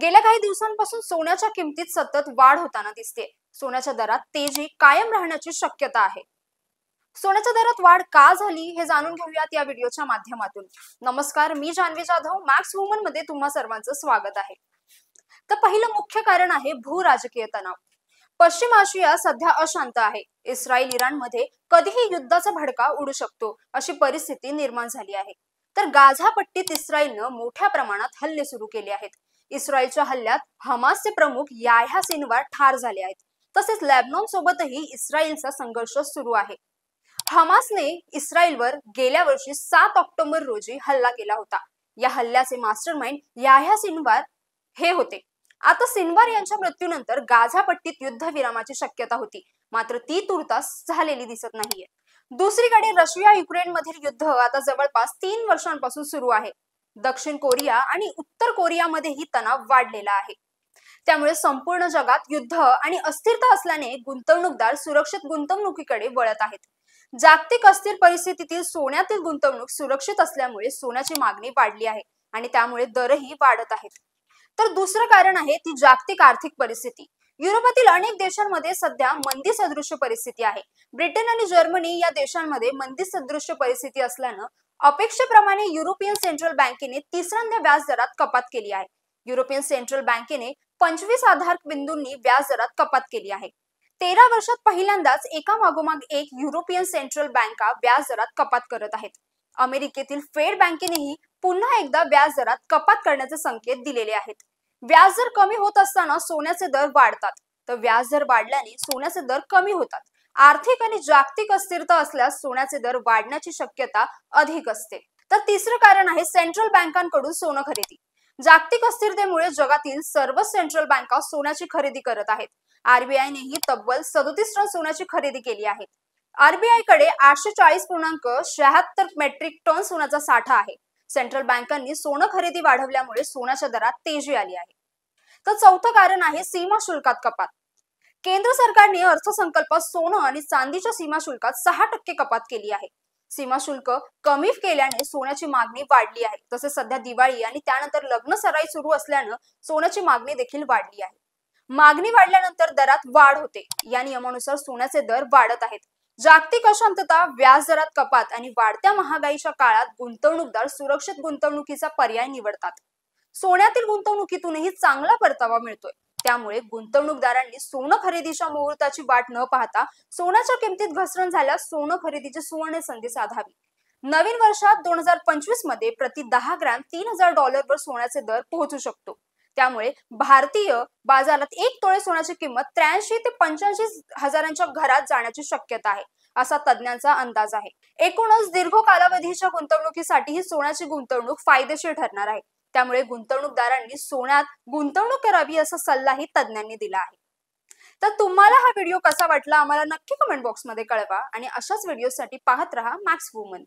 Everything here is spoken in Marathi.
गेल्या काही दिवसांपासून सोन्याच्या किमतीत सतत वाढ होताना दिसते सोन्याच्या दरात तेजी कायम राहण्याची शक्यता आहे सोन्याच्या दरात वाढ का झाली हे जाणून घेऊयात या व्हिडिओच्या माध्यमातून नमस्कार मी जान्हवी जाधव मॅक्स वुमन मध्ये तुम्हा सर्वांचं स्वागत आहे तर पहिलं मुख्य कारण आहे राजकीय तणाव पश्चिम आशिया सध्या अशांत आहे इस्रायल मध्ये कधीही युद्धाचा भडका उडू शकतो अशी परिस्थिती निर्माण झाली आहे तर गाझा पट्टीत इस्रायलनं मोठ्या प्रमाणात हल्ले सुरू केले आहेत इस्रायलच्या हल्ल्यात हमासचे प्रमुख याह्या सिनवार ठार झाले आहेत तसेच लॅबनॉन सोबतही इस्रायलचा संघर्ष सुरू आहे हमासने इस्रायलवर गेल्या वर्षी सात ऑक्टोबर रोजी हल्ला केला होता या हल्ल्याचे मास्टर माइंड याह्या सिनवार हे होते आता सिनवार यांच्या मृत्यूनंतर गाझा पट्टीत युद्धविरामाची शक्यता होती मात्र ती तुर्तास झालेली दिसत नाहीये दुसरीकडे रशिया युक्रेन मधील युद्ध आता जवळपास तीन वर्षांपासून सुरू आहे दक्षिण कोरिया आणि उत्तर कोरियामध्येही तणाव वाढलेला आहे त्यामुळे संपूर्ण जगात युद्ध आणि अस्थिरता असल्याने गुंतवणूकदार सुरक्षित गुंतवणुकीकडे वळत आहेत जागतिक अस्थिर परिस्थितीतील सोन्यातील गुंतवणूक सुरक्षित असल्यामुळे सोन्याची मागणी वाढली आहे आणि त्यामुळे दरही वाढत आहेत तर दुसरं कारण आहे ती जागतिक आर्थिक परिस्थिती युरोपातील अनेक देशांमध्ये सध्या मंदी सदृश्य परिस्थिती आहे ब्रिटन आणि जर्मनी या देशांमध्ये मंदी सदृश्य परिस्थिती असल्यानं अपेक्षेप्रमाणे युरोपियन सेंट्रल बँकेने तिसऱ्यांदा व्याज दरात कपात केली आहे युरोपियन सेंट्रल बँकेने पंचवीस आधार बिंदूंनी व्याजदरात कपात केली आहे तेरा वर्षात पहिल्यांदाच एका मागोमाग एक युरोपियन सेंट्रल बँका व्याज दरात कपात करत आहेत अमेरिकेतील फेड बँकेनेही पुन्हा एकदा व्याज दरात कपात करण्याचे संकेत दिलेले आहेत व्याजदर कमी होत असताना सोन्याचे दर वाढतात तर व्याज दर वाढल्याने सोन्याचे दर कमी होतात आर्थिक आणि जागतिक अस्थिरता असल्यास सोन्याचे दर वाढण्याची शक्यता अधिक असते तर तिसरं कारण आहे सेंट्रल बँकांकडून सोनं खरेदी जागतिक अस्थिरतेमुळे जगातील सर्व सेंट्रल बँका सोन्याची खरेदी करत आहेत आरबीआयनेही तब्बल सदोतीस टन सोन्याची खरेदी केली आहे आरबीआय कडे आठशे चाळीस पूर्णांक शहात्तर मेट्रिक टन सोन्याचा साठा आहे सेंट्रल बँकांनी सोनं खरेदी वाढवल्यामुळे सोन्याच्या दरात तेजी आली आहे तर चौथं कारण आहे सीमा शुल्कात कपात केंद्र सरकारने अर्थसंकल्पात सोनं आणि चांदीच्या सीमा शुल्कात सहा टक्के कपात केली आहे सीमा शुल्क कमी केल्याने सोन्याची मागणी वाढली आहे तसेच सध्या दिवाळी आणि त्यानंतर लग्न सराई सुरू असल्यानं सोन्याची मागणी देखील वाढली आहे मागणी वाढल्यानंतर दरात वाढ होते या नियमानुसार सोन्याचे दर वाढत आहेत जागतिक अशांतता व्याज दरात कपात आणि वाढत्या महागाईच्या काळात गुंतवणूकदार सुरक्षित गुंतवणुकीचा पर्याय निवडतात सोन्यातील गुंतवणुकीतूनही चांगला परतावा मिळतोय त्यामुळे गुंतवणूकदारांनी सोनं खरेदीच्या मुहूर्ताची वाट न पाहता सोन्याच्या किमतीत घसरण झाल्यास सोनं खरेदीची सुवर्ण संधी साधावी नवीन वर्षात दोन हजार पंचवीस मध्ये प्रति दहा ग्रॅम तीन हजार वर सोन्याचे दर पोहोचू शकतो त्यामुळे भारतीय बाजारात एक तोळे सोन्याची किंमत त्र्याऐंशी ते पंच्याऐंशी हजारांच्या घरात जाण्याची शक्यता आहे असा तज्ज्ञांचा अंदाज आहे एकूणच दीर्घ कालावधीच्या गुंतवणुकीसाठी ही सोन्याची गुंतवणूक फायदेशीर ठरणार आहे त्यामुळे गुंतवणूकदारांनी सोन्यात गुंतवणूक करावी असा सल्लाही तज्ज्ञांनी दिला आहे तर तुम्हाला हा व्हिडिओ कसा वाटला आम्हाला नक्की कमेंट बॉक्समध्ये कळवा आणि अशाच व्हिडिओसाठी पाहत राहा मॅक्स वुमन